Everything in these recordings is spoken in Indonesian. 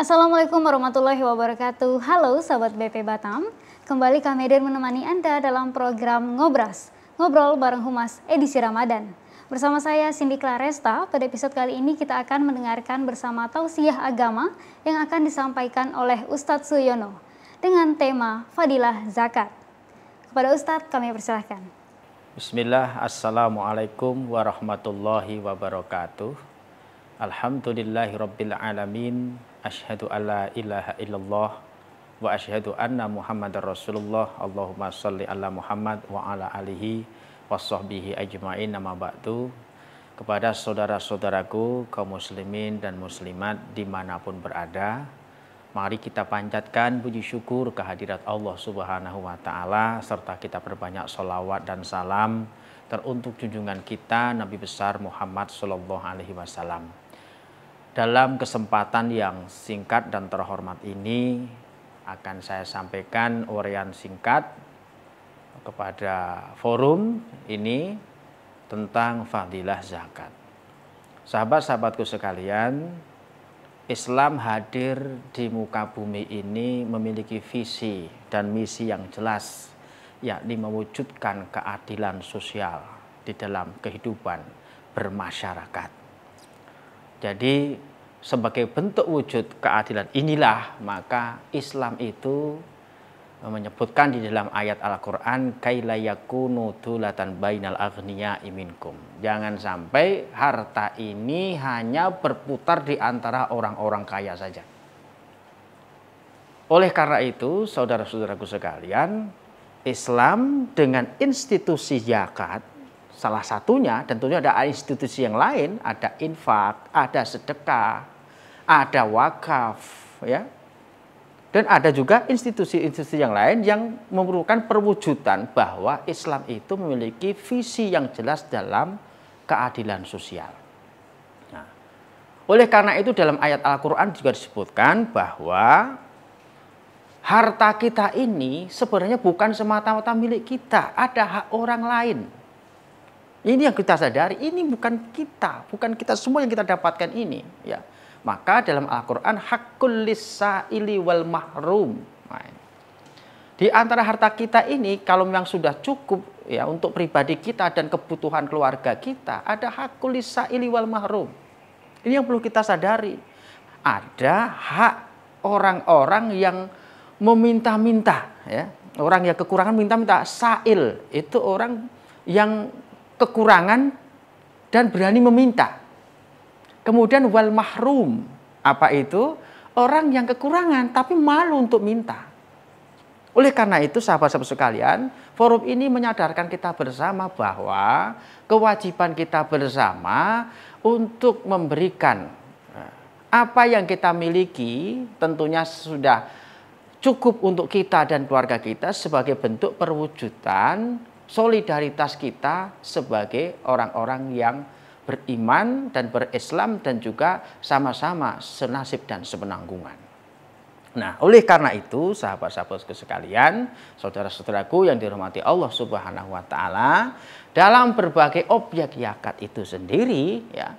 Assalamualaikum warahmatullahi wabarakatuh. Halo sahabat BP Batam, kembali kami hadir menemani Anda dalam program Ngobras, Ngobrol bareng Humas edisi Ramadan. Bersama saya Cindy Claresta, pada episode kali ini kita akan mendengarkan bersama tausiah agama yang akan disampaikan oleh Ustadz Suyono dengan tema Fadilah Zakat. Kepada Ustadz kami persilahkan. Bismillah, Assalamualaikum warahmatullahi wabarakatuh. Alhamdulillahirrabbilalamin. Ashadu alla ilaha illallah wa ashadu anna muhammadar rasulullah Allahumma salli ala muhammad wa ala alihi wa sahbihi ajma'in nama ba'du kepada saudara-saudaraku kaum muslimin dan muslimat dimanapun berada Mari kita panjatkan puji syukur kehadirat Allah Subhanahu wa Ta'ala, serta kita perbanyak solawat dan salam teruntuk junjungan kita, Nabi besar Muhammad Sallallahu Alaihi Wasallam dalam kesempatan yang singkat dan terhormat ini akan saya sampaikan urian singkat kepada forum ini tentang fadilah zakat. Sahabat-sahabatku sekalian, Islam hadir di muka bumi ini memiliki visi dan misi yang jelas, yakni mewujudkan keadilan sosial di dalam kehidupan bermasyarakat jadi sebagai bentuk wujud keadilan inilah maka Islam itu menyebutkan di dalam ayat Al-Qur'an kailayakunu dulatan bainal aghniya iminkum. Jangan sampai harta ini hanya berputar di antara orang-orang kaya saja. Oleh karena itu, saudara-saudaraku sekalian, Islam dengan institusi zakat Salah satunya tentunya ada institusi yang lain, ada infak, ada sedekah, ada wakaf, ya. Dan ada juga institusi-institusi yang lain yang memerlukan perwujudan bahwa Islam itu memiliki visi yang jelas dalam keadilan sosial. Nah, oleh karena itu dalam ayat Al-Quran juga disebutkan bahwa harta kita ini sebenarnya bukan semata-mata milik kita, ada hak orang lain ini yang kita sadari, ini bukan kita, bukan kita semua yang kita dapatkan ini. Ya. Maka dalam Al-Quran, hakul lisaili wal mahrum. Nah, di antara harta kita ini, kalau yang sudah cukup ya untuk pribadi kita dan kebutuhan keluarga kita, ada hakul lisaili wal mahrum. Ini yang perlu kita sadari. Ada hak orang-orang yang meminta-minta, ya. orang yang kekurangan minta-minta. Sail itu orang yang kekurangan dan berani meminta. Kemudian wal mahrum, apa itu? Orang yang kekurangan tapi malu untuk minta. Oleh karena itu sahabat-sahabat sekalian, forum ini menyadarkan kita bersama bahwa kewajiban kita bersama untuk memberikan eh, apa yang kita miliki tentunya sudah cukup untuk kita dan keluarga kita sebagai bentuk perwujudan solidaritas kita sebagai orang-orang yang beriman dan berislam dan juga sama-sama senasib dan sepenanggungan. Nah, oleh karena itu, sahabat sahabat sekalian, saudara-saudaraku yang dirahmati Allah Subhanahu wa taala, dalam berbagai objek yakat itu sendiri ya,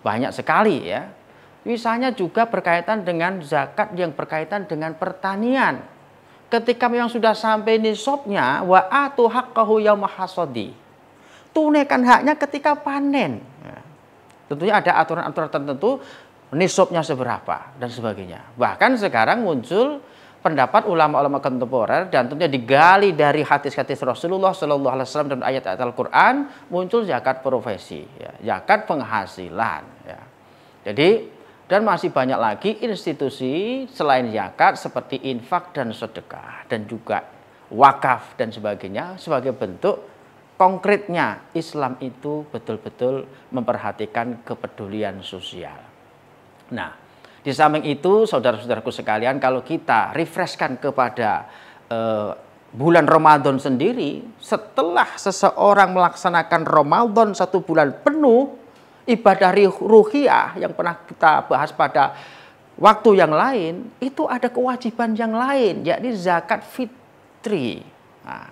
banyak sekali ya. Misalnya juga berkaitan dengan zakat yang berkaitan dengan pertanian ketika memang sudah sampai nisabnya wa atu haqqahu yauma hasadi. Tunaikan haknya ketika panen. Ya. Tentunya ada aturan-aturan tertentu nisabnya seberapa dan sebagainya. Bahkan sekarang muncul pendapat ulama-ulama kontemporer dan tentunya digali dari hadis-hadis Rasulullah Shallallahu Alaihi Wasallam dan ayat-ayat Al-Quran muncul zakat profesi, ya, zakat penghasilan. Ya. Jadi dan masih banyak lagi institusi selain zakat seperti infak dan sedekah dan juga wakaf dan sebagainya sebagai bentuk konkretnya Islam itu betul-betul memperhatikan kepedulian sosial. Nah, di samping itu saudara-saudaraku sekalian kalau kita refreshkan kepada eh, bulan Ramadan sendiri setelah seseorang melaksanakan Ramadan satu bulan penuh ibadah ruhiah yang pernah kita bahas pada waktu yang lain, itu ada kewajiban yang lain, yakni zakat fitri. Nah,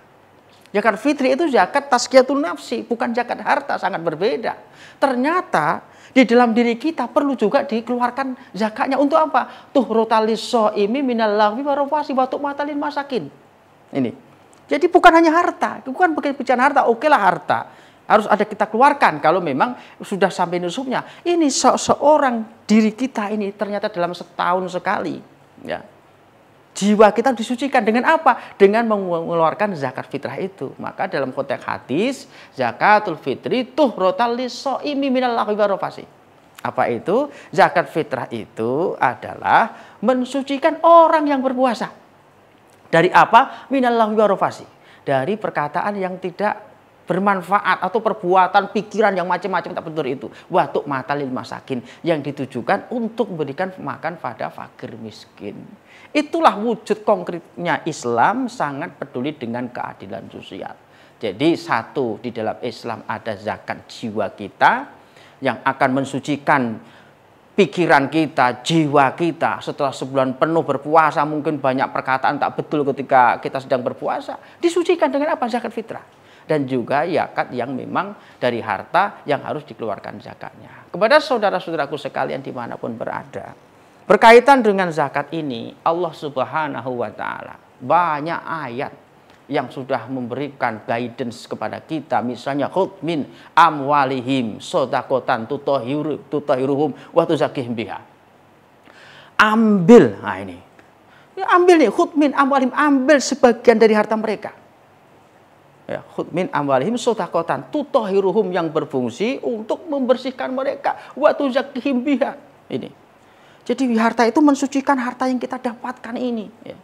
zakat fitri itu zakat tazkiyatun nafsi, bukan zakat harta, sangat berbeda. Ternyata di dalam diri kita perlu juga dikeluarkan zakatnya untuk apa? Tuh rotaliso ini minal lahwi warofasi batuk matalin masakin. Ini. Jadi bukan hanya harta, bukan bukan bicara harta, oke lah harta harus ada kita keluarkan kalau memang sudah sampai nusuknya. Ini se seorang diri kita ini ternyata dalam setahun sekali, ya. Jiwa kita disucikan dengan apa? Dengan mengeluarkan zakat fitrah itu. Maka dalam konteks hadis, zakatul fitri tuh rotaliso so'imi minal warofasi. Apa itu? Zakat fitrah itu adalah mensucikan orang yang berpuasa. Dari apa? Minal warofasi. Dari perkataan yang tidak bermanfaat atau perbuatan pikiran yang macam-macam tak betul itu watuk mata lil masakin yang ditujukan untuk memberikan makan pada fakir miskin itulah wujud konkretnya Islam sangat peduli dengan keadilan sosial jadi satu di dalam Islam ada zakat jiwa kita yang akan mensucikan pikiran kita, jiwa kita setelah sebulan penuh berpuasa mungkin banyak perkataan tak betul ketika kita sedang berpuasa disucikan dengan apa zakat fitrah dan juga yakat yang memang dari harta yang harus dikeluarkan zakatnya. Kepada saudara-saudaraku sekalian dimanapun berada, berkaitan dengan zakat ini Allah Subhanahu wa Ta'ala banyak ayat yang sudah memberikan guidance kepada kita misalnya khutmin amwalihim sodakotan tutahiruhum tutohiruhum wa biha ambil nah ini ya, ambil nih khutmin amwalihim ambil sebagian dari harta mereka ya, amwalihim sotakotan tutohiruhum yang berfungsi untuk membersihkan mereka waktu zakihim ini jadi harta itu mensucikan harta yang kita dapatkan ini ya.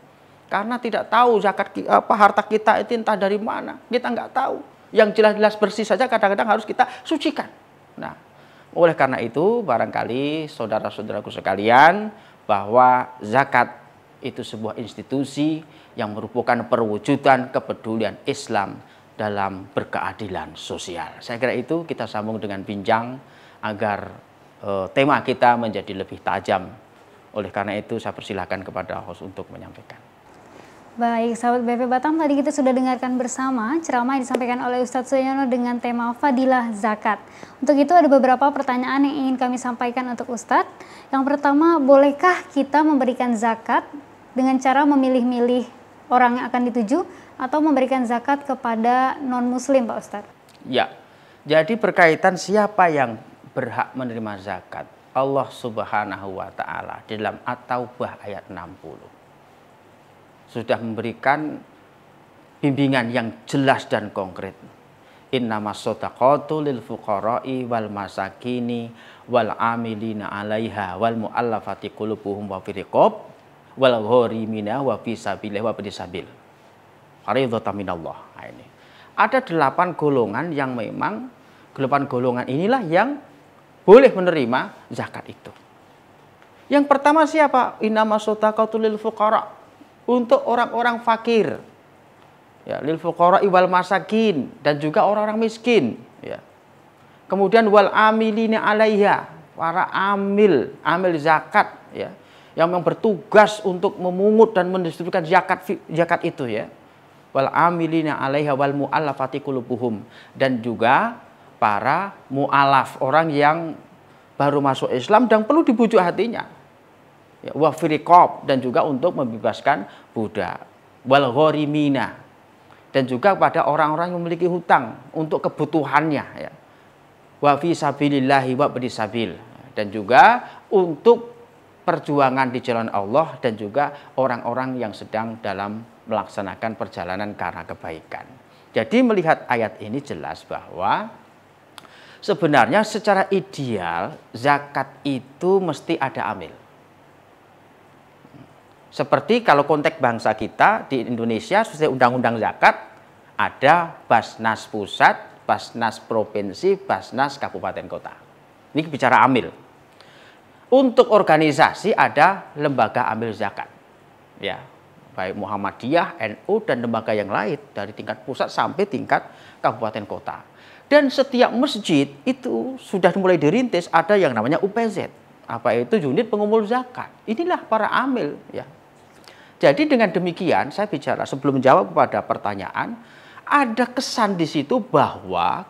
karena tidak tahu zakat apa harta kita itu entah dari mana kita nggak tahu yang jelas-jelas bersih saja kadang-kadang harus kita sucikan nah oleh karena itu barangkali saudara-saudaraku sekalian bahwa zakat itu sebuah institusi yang merupakan perwujudan kepedulian Islam dalam berkeadilan sosial. Saya kira itu kita sambung dengan bincang agar e, tema kita menjadi lebih tajam. Oleh karena itu saya persilahkan kepada host untuk menyampaikan. Baik, sahabat BP Batam, tadi kita sudah dengarkan bersama ceramah yang disampaikan oleh Ustadz Suyono dengan tema Fadilah Zakat. Untuk itu ada beberapa pertanyaan yang ingin kami sampaikan untuk Ustadz. Yang pertama, bolehkah kita memberikan zakat dengan cara memilih-milih orang yang akan dituju atau memberikan zakat kepada non-muslim Pak Ustadz? Ya, jadi berkaitan siapa yang berhak menerima zakat. Allah Subhanahu wa taala di dalam At-Taubah ayat 60 sudah memberikan bimbingan yang jelas dan konkret. Innamas shadaqatu lil fuqara'i wal masakini wal amilina 'alaiha wal mu'allafati kulubuhum wa firiqab wal ghorimina wa fi wa fi Faridhata minallah. Nah, ini. Ada delapan golongan yang memang delapan golongan inilah yang boleh menerima zakat itu. Yang pertama siapa? Inama sotaqatu lil fuqara. Untuk orang-orang fakir. Ya, lil fuqara wal masakin dan juga orang-orang miskin, ya. Kemudian wal amilina alaiha, para amil, amil zakat, ya. Yang, yang bertugas untuk memungut dan mendistribusikan zakat zakat itu ya wal amilina 'alaiha wal mu'allafati kulubuhum dan juga para mu'alaf orang yang baru masuk Islam dan perlu dibujuk hatinya ya, wa wafirikob dan juga untuk membebaskan budak wal ghorimina dan juga pada orang-orang yang memiliki hutang untuk kebutuhannya ya fi sabilillahi wa sabil dan juga untuk perjuangan di jalan Allah dan juga orang-orang yang sedang dalam melaksanakan perjalanan karena kebaikan. Jadi melihat ayat ini jelas bahwa sebenarnya secara ideal zakat itu mesti ada amil. Seperti kalau konteks bangsa kita di Indonesia sesuai undang-undang zakat ada Basnas pusat, Basnas provinsi, Basnas kabupaten kota. Ini bicara amil. Untuk organisasi ada lembaga amil zakat. Ya, baik Muhammadiyah, NU dan lembaga yang lain dari tingkat pusat sampai tingkat kabupaten kota. Dan setiap masjid itu sudah mulai dirintis ada yang namanya UPZ. Apa itu unit pengumpul zakat. Inilah para amil ya. Jadi dengan demikian saya bicara sebelum menjawab kepada pertanyaan ada kesan di situ bahwa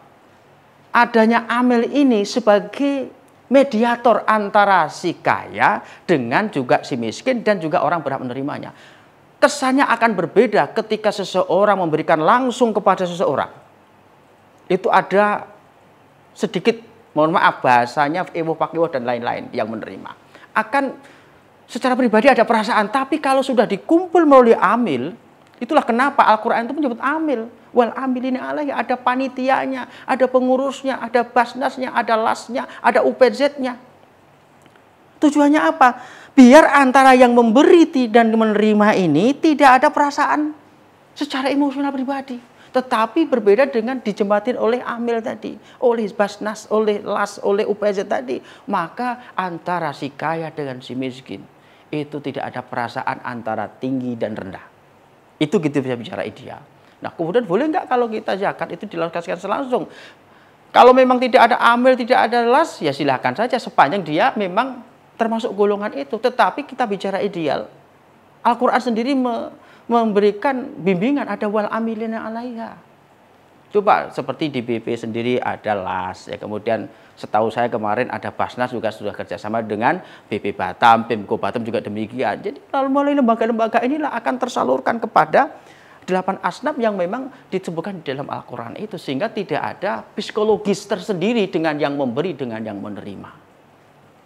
adanya amil ini sebagai mediator antara si kaya dengan juga si miskin dan juga orang berhak menerimanya kesannya akan berbeda ketika seseorang memberikan langsung kepada seseorang. Itu ada sedikit, mohon maaf bahasanya, ewo pakiwo dan lain-lain yang menerima. Akan secara pribadi ada perasaan, tapi kalau sudah dikumpul melalui amil, itulah kenapa Al-Quran itu menyebut amil. Wal amil ini alaihi, ada panitianya, ada pengurusnya, ada basnasnya, ada lasnya, ada UPZ-nya. Tujuannya apa? biar antara yang memberi dan menerima ini tidak ada perasaan secara emosional pribadi. Tetapi berbeda dengan dijembatin oleh Amil tadi, oleh Basnas, oleh Las, oleh UPZ tadi. Maka antara si kaya dengan si miskin itu tidak ada perasaan antara tinggi dan rendah. Itu kita bisa bicara ideal. Nah kemudian boleh nggak kalau kita zakat itu dilakukan langsung? Kalau memang tidak ada amil, tidak ada las, ya silahkan saja sepanjang dia memang termasuk golongan itu. Tetapi kita bicara ideal, Al-Quran sendiri me memberikan bimbingan ada wal amilina alaiha. Coba seperti di BP sendiri ada LAS, ya kemudian setahu saya kemarin ada Basnas juga sudah kerjasama dengan BP Batam, Pemko Batam juga demikian. Jadi lalu mulai lembaga-lembaga inilah akan tersalurkan kepada delapan asnaf yang memang disebutkan di dalam Al-Quran itu sehingga tidak ada psikologis tersendiri dengan yang memberi dengan yang menerima.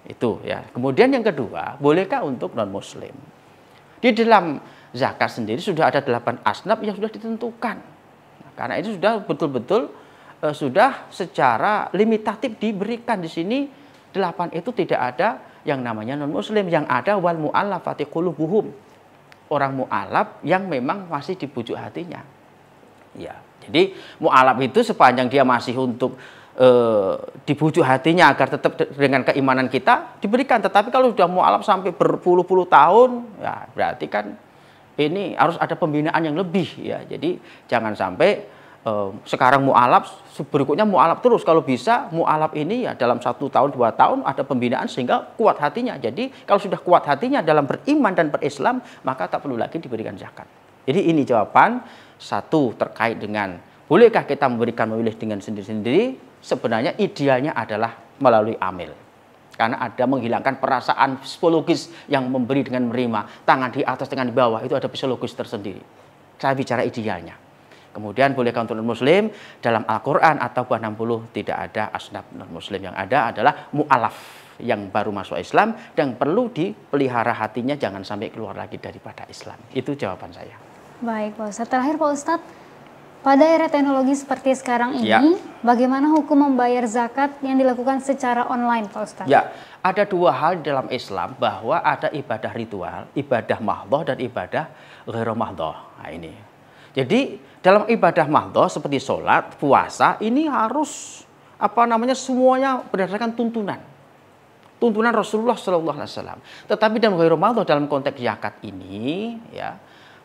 Itu ya. Kemudian yang kedua, bolehkah untuk non-muslim? Di dalam zakat sendiri sudah ada delapan asnaf yang sudah ditentukan. Nah, karena itu sudah betul-betul eh, sudah secara limitatif diberikan di sini delapan itu tidak ada yang namanya non muslim yang ada wal mu'allafati qulubuhum orang mu'alaf yang memang masih dibujuk hatinya ya jadi mu'alaf itu sepanjang dia masih untuk e, dibujuk hatinya agar tetap dengan keimanan kita diberikan. Tetapi kalau sudah mau mualaf sampai berpuluh-puluh tahun, ya berarti kan ini harus ada pembinaan yang lebih ya. Jadi jangan sampai sekarang eh, sekarang mualaf berikutnya mau mualaf terus kalau bisa mau mualaf ini ya dalam satu tahun dua tahun ada pembinaan sehingga kuat hatinya. Jadi kalau sudah kuat hatinya dalam beriman dan berislam maka tak perlu lagi diberikan zakat. Jadi ini jawaban satu terkait dengan bolehkah kita memberikan memilih dengan sendiri-sendiri sebenarnya idealnya adalah melalui amil. Karena ada menghilangkan perasaan psikologis yang memberi dengan menerima. Tangan di atas, dengan di bawah, itu ada psikologis tersendiri. Saya bicara idealnya. Kemudian bolehkah untuk non-muslim? Dalam Al-Quran atau buah 60 tidak ada asnaf non-muslim. Yang ada adalah mu'alaf yang baru masuk Islam dan perlu dipelihara hatinya jangan sampai keluar lagi daripada Islam. Itu jawaban saya. Baik Pak Ustaz. Terakhir Pak Ustadz, pada era teknologi seperti sekarang ya. ini, ya. bagaimana hukum membayar zakat yang dilakukan secara online, Pak Ustaz? Ya, ada dua hal dalam Islam bahwa ada ibadah ritual, ibadah mahdoh dan ibadah ghairu mahdoh. Nah, ini. Jadi dalam ibadah mahdoh seperti sholat, puasa ini harus apa namanya semuanya berdasarkan tuntunan tuntunan Rasulullah SAW. Tetapi dalam ghairu mahdoh dalam konteks zakat ini ya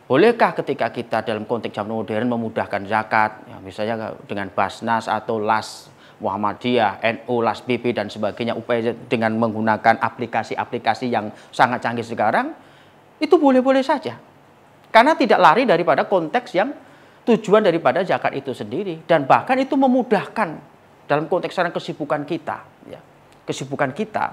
Bolehkah ketika kita dalam konteks zaman modern memudahkan zakat, ya, misalnya dengan Basnas atau Las Muhammadiyah, NU, Las BP dan sebagainya, upaya dengan menggunakan aplikasi-aplikasi yang sangat canggih sekarang, itu boleh-boleh saja. Karena tidak lari daripada konteks yang tujuan daripada zakat itu sendiri dan bahkan itu memudahkan dalam konteks sekarang kesibukan kita, ya. kesibukan kita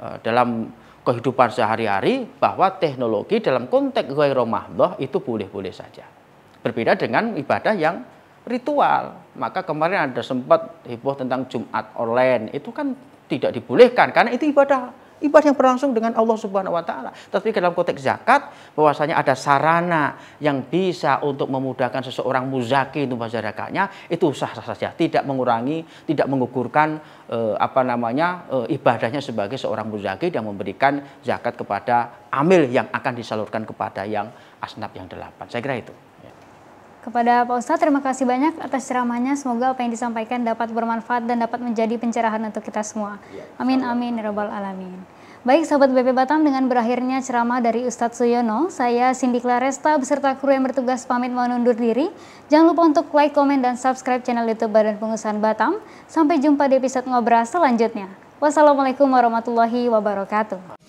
eh, dalam kehidupan sehari-hari bahwa teknologi dalam konteks ghairu mahdhah itu boleh-boleh saja. Berbeda dengan ibadah yang ritual. Maka kemarin ada sempat heboh tentang Jumat online, itu kan tidak dibolehkan karena itu ibadah ibadah yang berlangsung dengan Allah Subhanahu wa taala. tetapi dalam konteks zakat bahwasanya ada sarana yang bisa untuk memudahkan seseorang muzaki itu zakatnya itu sah-sah saja, tidak mengurangi, tidak mengukurkan eh, apa namanya eh, ibadahnya sebagai seorang muzaki dan memberikan zakat kepada amil yang akan disalurkan kepada yang asnaf yang delapan. Saya kira itu. Kepada Pak Ustadz, terima kasih banyak atas ceramahnya. Semoga apa yang disampaikan dapat bermanfaat dan dapat menjadi pencerahan untuk kita semua. Ya, amin, amin, ya rabbal alamin. Baik sahabat BP Batam dengan berakhirnya ceramah dari Ustadz Suyono, saya Cindy Claresta beserta kru yang bertugas pamit undur diri. Jangan lupa untuk like, komen, dan subscribe channel YouTube Badan Pengusahaan Batam. Sampai jumpa di episode ngobrol selanjutnya. Wassalamualaikum warahmatullahi wabarakatuh.